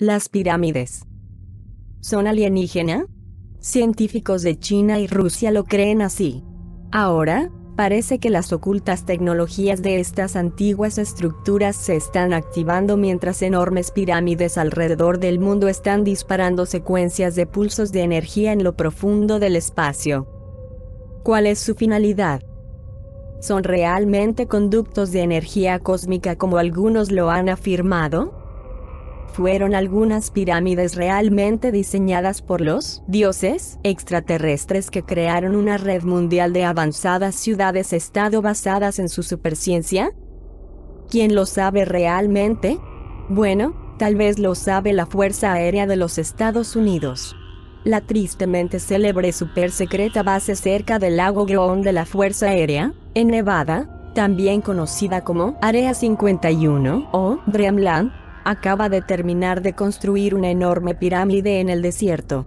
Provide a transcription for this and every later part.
Las pirámides. ¿Son alienígena? Científicos de China y Rusia lo creen así. Ahora, parece que las ocultas tecnologías de estas antiguas estructuras se están activando mientras enormes pirámides alrededor del mundo están disparando secuencias de pulsos de energía en lo profundo del espacio. ¿Cuál es su finalidad? ¿Son realmente conductos de energía cósmica como algunos lo han afirmado? ¿Fueron algunas pirámides realmente diseñadas por los dioses extraterrestres que crearon una red mundial de avanzadas ciudades-estado basadas en su superciencia? ¿Quién lo sabe realmente? Bueno, tal vez lo sabe la Fuerza Aérea de los Estados Unidos. La tristemente célebre supersecreta base cerca del lago Groón de la Fuerza Aérea, en Nevada, también conocida como Área 51 o Dreamland, acaba de terminar de construir una enorme pirámide en el desierto.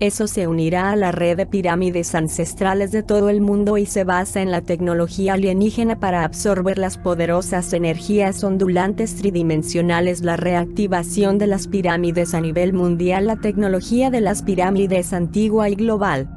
Eso se unirá a la red de pirámides ancestrales de todo el mundo y se basa en la tecnología alienígena para absorber las poderosas energías ondulantes tridimensionales, la reactivación de las pirámides a nivel mundial, la tecnología de las pirámides antigua y global.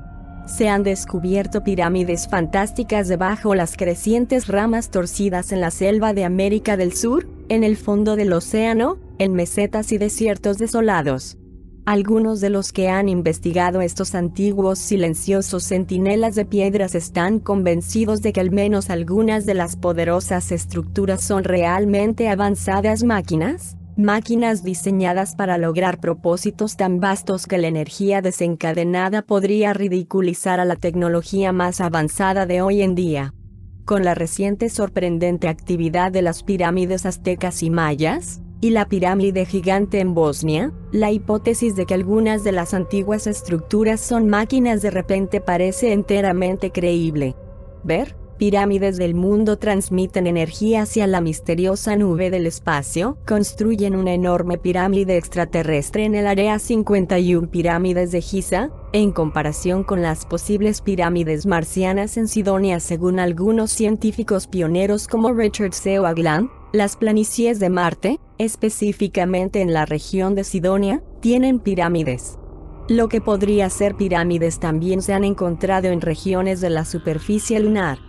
Se han descubierto pirámides fantásticas debajo las crecientes ramas torcidas en la selva de América del Sur, en el fondo del océano, en mesetas y desiertos desolados. Algunos de los que han investigado estos antiguos silenciosos centinelas de piedras están convencidos de que al menos algunas de las poderosas estructuras son realmente avanzadas máquinas, máquinas diseñadas para lograr propósitos tan vastos que la energía desencadenada podría ridiculizar a la tecnología más avanzada de hoy en día. Con la reciente sorprendente actividad de las pirámides aztecas y mayas, y la pirámide gigante en Bosnia, la hipótesis de que algunas de las antiguas estructuras son máquinas de repente parece enteramente creíble. Ver, pirámides del mundo transmiten energía hacia la misteriosa nube del espacio, construyen una enorme pirámide extraterrestre en el área 51 pirámides de Giza, en comparación con las posibles pirámides marcianas en Sidonia según algunos científicos pioneros como Richard C. Las planicies de Marte, específicamente en la región de Sidonia, tienen pirámides. Lo que podría ser pirámides también se han encontrado en regiones de la superficie lunar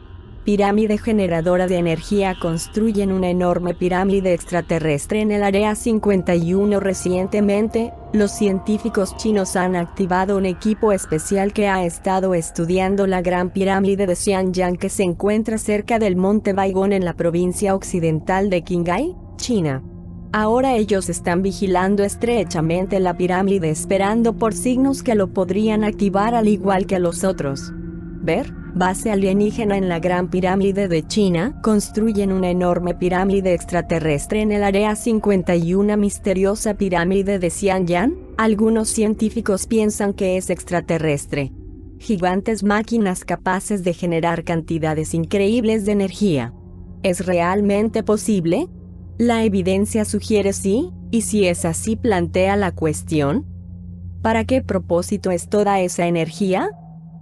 pirámide generadora de energía construyen una enorme pirámide extraterrestre en el Área 51 recientemente, los científicos chinos han activado un equipo especial que ha estado estudiando la gran pirámide de Xianyang que se encuentra cerca del monte Baigón en la provincia occidental de Qinghai, China. Ahora ellos están vigilando estrechamente la pirámide esperando por signos que lo podrían activar al igual que los otros. ¿Ver? base alienígena en la Gran Pirámide de China, construyen una enorme pirámide extraterrestre en el Área 51 misteriosa pirámide de Xianyang, algunos científicos piensan que es extraterrestre. Gigantes máquinas capaces de generar cantidades increíbles de energía. ¿Es realmente posible? La evidencia sugiere sí, y si es así plantea la cuestión, ¿Para qué propósito es toda esa energía?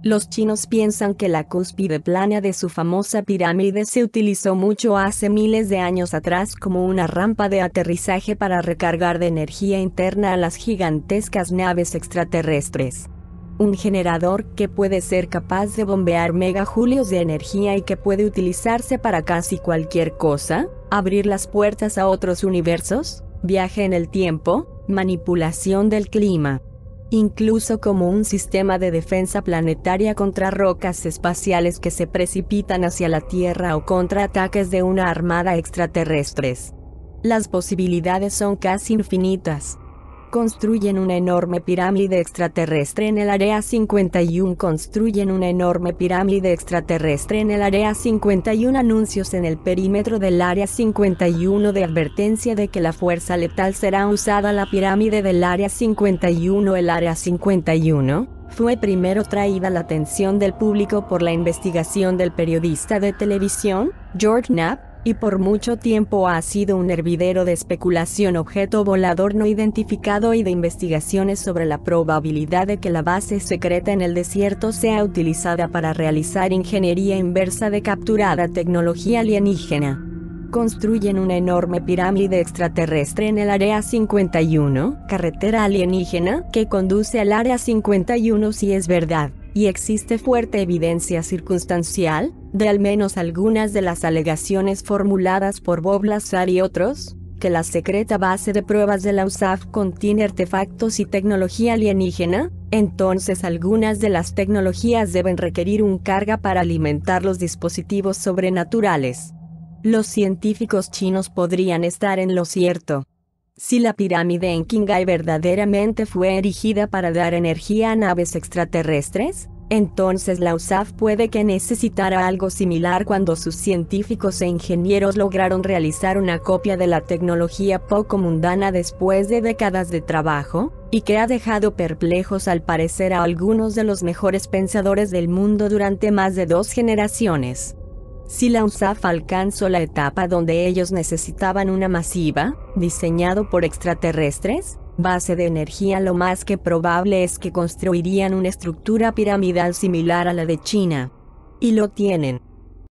Los chinos piensan que la cúspide plana de su famosa pirámide se utilizó mucho hace miles de años atrás como una rampa de aterrizaje para recargar de energía interna a las gigantescas naves extraterrestres. Un generador que puede ser capaz de bombear megajulios de energía y que puede utilizarse para casi cualquier cosa, abrir las puertas a otros universos, viaje en el tiempo, manipulación del clima incluso como un sistema de defensa planetaria contra rocas espaciales que se precipitan hacia la Tierra o contra ataques de una armada extraterrestres. Las posibilidades son casi infinitas construyen una enorme pirámide extraterrestre en el área 51, construyen una enorme pirámide extraterrestre en el área 51, anuncios en el perímetro del área 51 de advertencia de que la fuerza letal será usada, la pirámide del área 51, el área 51 fue primero traída la atención del público por la investigación del periodista de televisión, George Knapp, y por mucho tiempo ha sido un hervidero de especulación objeto volador no identificado y de investigaciones sobre la probabilidad de que la base secreta en el desierto sea utilizada para realizar ingeniería inversa de capturada tecnología alienígena. Construyen una enorme pirámide extraterrestre en el Área 51, carretera alienígena, que conduce al Área 51 si es verdad y existe fuerte evidencia circunstancial, de al menos algunas de las alegaciones formuladas por Bob Lazar y otros, que la secreta base de pruebas de la USAF contiene artefactos y tecnología alienígena, entonces algunas de las tecnologías deben requerir un carga para alimentar los dispositivos sobrenaturales. Los científicos chinos podrían estar en lo cierto. Si la pirámide en Kingai verdaderamente fue erigida para dar energía a naves extraterrestres, entonces la USAF puede que necesitara algo similar cuando sus científicos e ingenieros lograron realizar una copia de la tecnología poco mundana después de décadas de trabajo, y que ha dejado perplejos al parecer a algunos de los mejores pensadores del mundo durante más de dos generaciones. Si la UNSAF alcanzó la etapa donde ellos necesitaban una masiva, diseñado por extraterrestres, base de energía, lo más que probable es que construirían una estructura piramidal similar a la de China. Y lo tienen.